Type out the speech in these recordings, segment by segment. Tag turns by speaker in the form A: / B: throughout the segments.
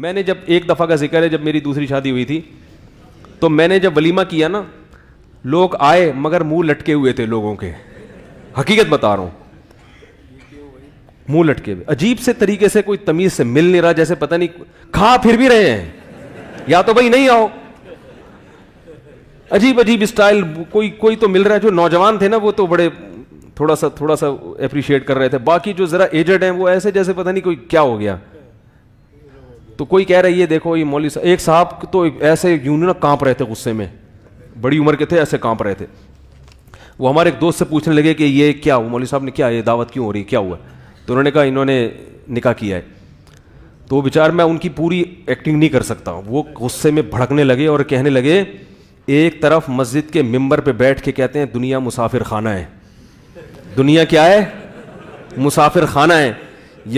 A: मैंने जब एक दफ़ा का जिक्र है जब मेरी दूसरी शादी हुई थी तो मैंने जब वलीमा किया ना लोग आए मगर मुंह लटके हुए थे लोगों के हकीकत बता रहा हूँ मुंह लटके हुए अजीब से तरीके से कोई तमीज से मिल नहीं रहा जैसे पता नहीं खा फिर भी रहे हैं या तो भाई नहीं आओ अजीब अजीब स्टाइल कोई कोई तो मिल रहा है जो नौजवान थे ना वो तो बड़े थोड़ा सा थोड़ा सा अप्रिशिएट कर रहे थे बाकी जो जरा एजड हैं वो ऐसे जैसे पता नहीं कोई क्या हो गया तो कोई कह रही है देखो ये मौली साहब एक साहब तो ऐसे यूनियन ना कांप रहे थे गुस्से में बड़ी उम्र के थे ऐसे कांप रहे थे वो हमारे एक दोस्त से पूछने लगे कि ये क्या हुआ मौली साहब ने क्या ये दावत क्यों हो रही क्या हुआ तो उन्होंने कहा इन्होंने निका किया है तो वो बेचार मैं उनकी पूरी एक्टिंग नहीं कर सकता वो गुस्से में भड़कने लगे और कहने लगे एक तरफ मस्जिद के मंबर पे बैठ के कहते हैं दुनिया मुसाफिर खाना है दुनिया क्या है मुसाफिर खाना है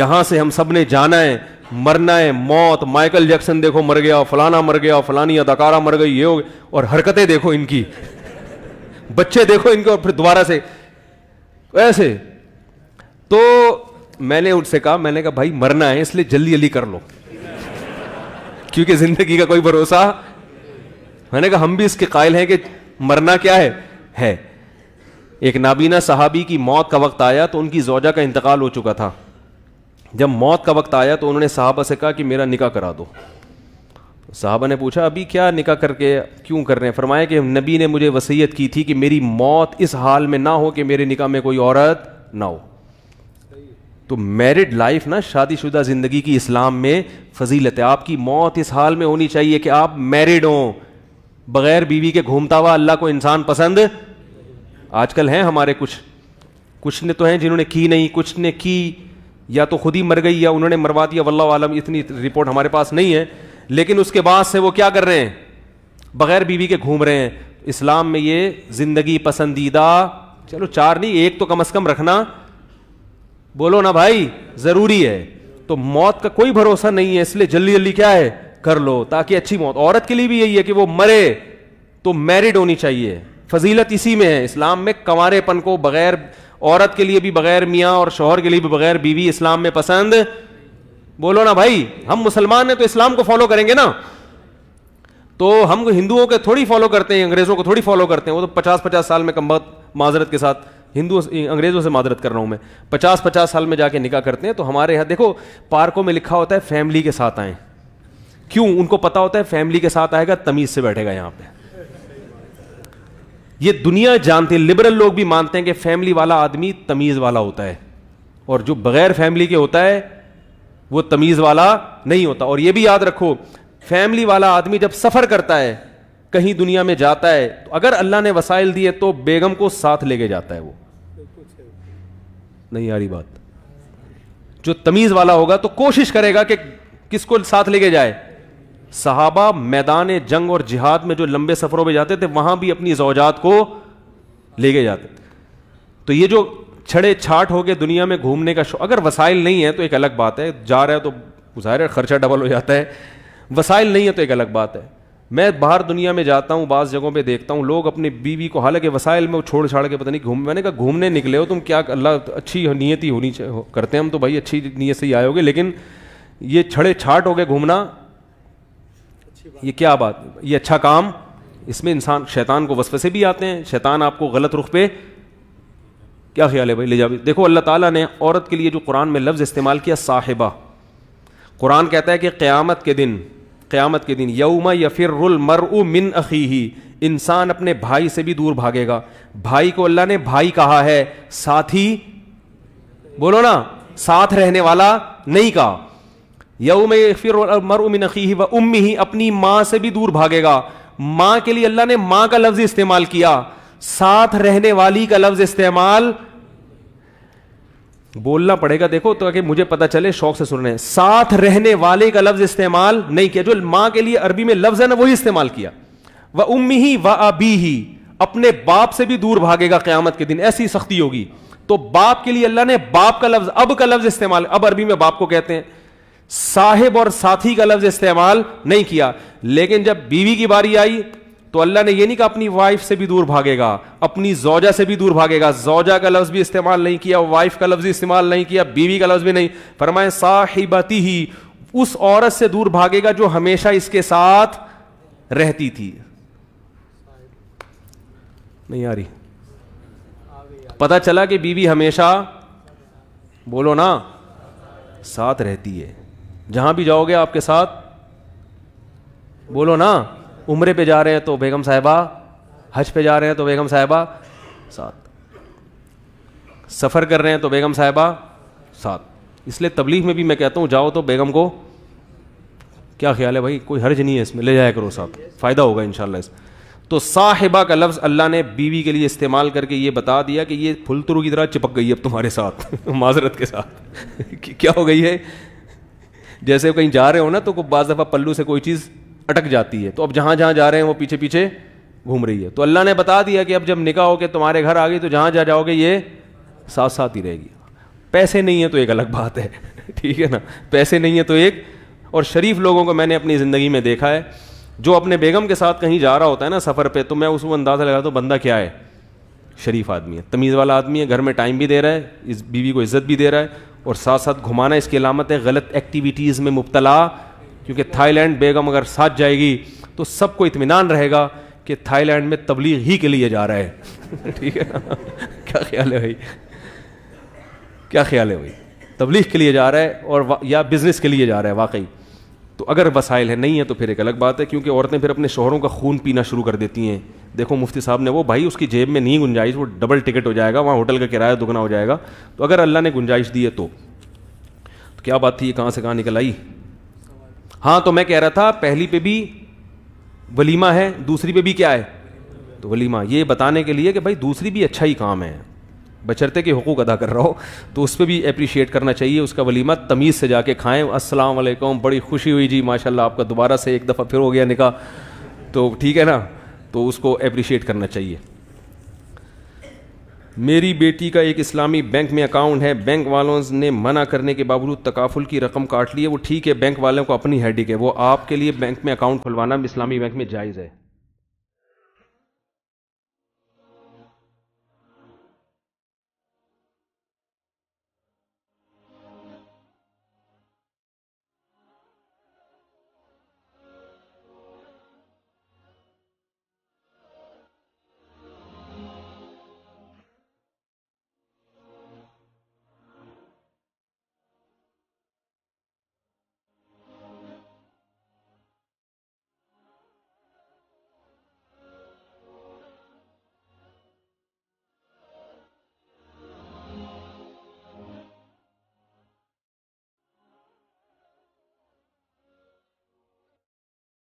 A: यहाँ से हम सब ने जाना है मरना है मौत माइकल जैक्सन देखो मर गया फलाना मर गया फलानी अदाकारा मर गई ये हो और हरकतें देखो इनकी बच्चे देखो इनके और फिर दोबारा से ऐसे तो मैंने उससे कहा मैंने कहा भाई मरना है इसलिए जल्दी जल्दी कर लो क्योंकि जिंदगी का कोई भरोसा मैंने कहा हम भी इसके कायल हैं कि मरना क्या है है एक नाबीना साहबी की मौत का वक्त आया तो उनकी जोजा का इंतकाल हो चुका था जब मौत का वक्त आया तो उन्होंने साहबा से कहा कि मेरा निका करा दो साहबा ने पूछा अभी क्या निका करके क्यों कर रहे हैं फरमाया कि नबी ने मुझे वसीयत की थी कि मेरी मौत इस हाल में ना हो कि मेरे निका में कोई औरत ना हो तो मैरिड लाइफ ना शादीशुदा ज़िंदगी की इस्लाम में फजीलत है आपकी मौत इस हाल में होनी चाहिए कि आप मैरिड हों बगैर बीवी के घूमता हुआ अल्लाह को इंसान पसंद आजकल हैं हमारे कुछ कुछ ने तो हैं जिन्होंने की नहीं कुछ ने की या तो खुद ही मर गई या उन्होंने मरवा दिया वल्ला आलम इतनी रिपोर्ट हमारे पास नहीं है लेकिन उसके बाद से वो क्या कर रहे हैं बगैर बीवी के घूम रहे हैं इस्लाम में ये जिंदगी पसंदीदा चलो चार नहीं एक तो कम अज कम रखना बोलो ना भाई जरूरी है तो मौत का कोई भरोसा नहीं है इसलिए जल्दी जल्दी क्या है कर लो ताकि अच्छी मौत औरत के लिए भी यही है कि वो मरे तो मैरिड होनी चाहिए फजीलत इसी में है इस्लाम में कंवरेपन को बगैर औरत के लिए भी बगैर मियाँ और शोहर के लिए भी बगैर बीवी इस्लाम में पसंद बोलो ना भाई हम मुसलमान हैं तो इस्लाम को फॉलो करेंगे ना तो हम हिंदुओं के थोड़ी फॉलो करते हैं अंग्रेजों को थोड़ी फॉलो करते हैं वो तो पचास पचास साल में कम माजरत के साथ हिंदू अंग्रेजों से माजरत कर रहा हूं मैं पचास पचास साल में जाके निकाह करते हैं तो हमारे यहाँ देखो पार्कों में लिखा होता है फैमिली के साथ आए क्यों उनको पता होता है फैमिली के साथ आएगा तमीज से बैठेगा यहाँ पे ये दुनिया जानती है लिबरल लोग भी मानते हैं कि फैमिली वाला आदमी तमीज वाला होता है और जो बगैर फैमिली के होता है वो तमीज वाला नहीं होता और ये भी याद रखो फैमिली वाला आदमी जब सफर करता है कहीं दुनिया में जाता है तो अगर अल्लाह ने वसाइल दिए तो बेगम को साथ लेके जाता है वो नहीं यारी बात जो तमीज वाला होगा तो कोशिश करेगा कि किसको साथ लेके जाए सहाबा मैदान जंग और जिहाद में जो लंबे सफ़रों में जाते थे वहां भी अपनी जोजात को ले जाते थे तो ये जो छड़े छाट हो गए दुनिया में घूमने का शौक अगर वसाइल नहीं है तो एक अलग बात है जा रहा है तो ज़ाहिर है खर्चा डबल हो जाता है वसाइल नहीं है तो एक अलग बात है मैं बाहर दुनिया में जाता हूँ बाज़ जगहों पे देखता हूँ लोग अपनी बीवी को हालांकि वसाइल में वो छोड़ छाड़ के पता नहीं घूम मैंने कहा घूमने निकले हो तुम क्या अल्लाह अच्छी नीयत ही होनी चाहिए करते हैं हम तो भाई अच्छी नीयत से ही आए होगे लेकिन ये छड़े छाट हो गए घूमना ये क्या बात ये अच्छा काम इसमें इंसान शैतान को वसफ़ से भी आते हैं शैतान आपको गलत रुख पे क्या ख्याल है भाई ले जा देखो अल्लाह ताला ने औरत के लिए जो कुरान में लफ्ज़ इस्तेमाल किया साहिबा कुरान कहता है कि क़्यामत के दिन क़्यामत के दिन यौमा यफिर मर मिन अखी ही इंसान अपने भाई से भी दूर भागेगा भाई को अल्लाह ने भाई कहा है साथी बोलो ना साथ रहने वाला नहीं कहा यौम फिर मर उमिन अखी व उम्मी ही अपनी मां से भी दूर भागेगा मां के लिए अल्लाह ने मां का लफ्ज इस्तेमाल किया साथ रहने वाली का लफ्ज इस्तेमाल बोलना पड़ेगा देखो तो कि मुझे पता चले शौक से सुनने साथ रहने वाले का लफ्ज इस्तेमाल नहीं किया जो मां के लिए अरबी में लफ्ज है ना वही इस्तेमाल किया वह उम्मी ही व अभी ही अपने बाप से भी दूर भागेगा क्यामत के दिन ऐसी सख्ती होगी तो बाप के लिए अल्लाह ने बाप का लफ्ज अब का लफ्ज इस्तेमाल अब अरबी में बाप को कहते हैं साहिब और साथी का लफ्ज इस्तेमाल नहीं किया लेकिन जब बीवी की बारी आई तो अल्लाह ने यह नहीं कहा अपनी वाइफ से भी दूर भागेगा अपनी जोजा से भी दूर भागेगा जोजा का लफ्ज भी इस्तेमाल नहीं किया वाइफ का लफ्ज इस्तेमाल नहीं किया बीवी का लफ्ज भी नहीं फरमाए साहिबती ही उस औरत से दूर भागेगा जो हमेशा इसके साथ रहती थी नहीं आ रही पता चला कि बीवी हमेशा बोलो ना साथ रहती है जहां भी जाओगे आपके साथ बोलो ना उम्रे पे जा रहे हैं तो बेगम साहिबा हज पे जा रहे हैं तो बेगम साहिबा साथ सफ़र कर रहे हैं तो बेगम साहिबा साथ इसलिए तबलीग में भी मैं कहता हूं जाओ तो बेगम को क्या ख्याल है भाई कोई हर्ज नहीं है इसमें ले जाया करो साहब फ़ायदा होगा इन इस तो साहिबा का लफ्ज़ अल्लाह ने बीवी के लिए इस्तेमाल करके ये बता दिया कि ये फुलतरू की तरह चिपक गई अब तुम्हारे साथ माजरत के साथ क्या हो गई है जैसे कहीं जा रहे हो ना तो बाज दफ़ा पल्लू से कोई चीज़ अटक जाती है तो अब जहाँ जहाँ जा रहे हैं वो पीछे पीछे घूम रही है तो अल्लाह ने बता दिया कि अब जब निकाह होकर तुम्हारे घर आ गई तो जहाँ जा जाओगे ये साथ साथ ही रहेगी पैसे नहीं है तो एक अलग बात है ठीक है ना पैसे नहीं है तो एक और शरीफ लोगों को मैंने अपनी ज़िंदगी में देखा है जो अपने बेगम के साथ कहीं जा रहा होता है ना सफ़र पर तो मैं उसको अंदाज़ा लगा तो बंदा क्या है शरीफ आदमी है तमीज़ वाला आदमी है घर में टाइम भी दे रहा है इस बीवी को इज्जत भी दे रहा है और साथ साथ घुमाना इसकी अलामत है गलत एक्टिविटीज़ में मुबतला क्योंकि थाईलैंड बेगम अगर साथ जाएगी तो सबको इतमान रहेगा कि थाईलैंड में तबलीग ही के लिए जा रहा है ठीक है क्या ख्याल है भाई क्या ख्याल है भाई तबलीग के लिए जा रहा है और या बिज़नेस के लिए जा रहा है वाकई तो अगर वसाइल है नहीं है तो फिर एक अलग बात है क्योंकि औरतें फिर अपने शोहरों का खून पीना शुरू कर देती हैं देखो मुफ्ती साहब ने वो भाई उसकी जेब में नहीं गुंजाइश वो डबल टिकट हो जाएगा वहाँ होटल का किराया दुगना हो जाएगा तो अगर अल्लाह ने गुंजाइश दी है तो, तो क्या बात थी ये कहाँ से कहाँ निकल आई हाँ तो मैं कह रहा था पहली पे भी वलीमा है दूसरी पे भी क्या है तो वलीमा ये बताने के लिए कि भाई दूसरी भी अच्छा ही काम है बचरते के हकूक अदा कर रहा हो तो उस पर भी अप्रिशिएट करना चाहिए उसका वलीमा तमीज़ से जाके खाएं अस्सलाम वालेकुम बड़ी खुशी हुई जी माशाल्लाह आपका दोबारा से एक दफ़ा फिर हो गया निका तो ठीक है ना तो उसको अप्रिशिएट करना चाहिए मेरी बेटी का एक इस्लामी बैंक में अकाउंट है बैंक वालों ने मना करने के बावजूद तकाफुल की रकम काट ली है वो ठीक है बैंक वालों को अपनी हेडिक है वो आपके लिए बैंक में अकाउंट खुलवाना इस्लामी बैंक में जायज़ है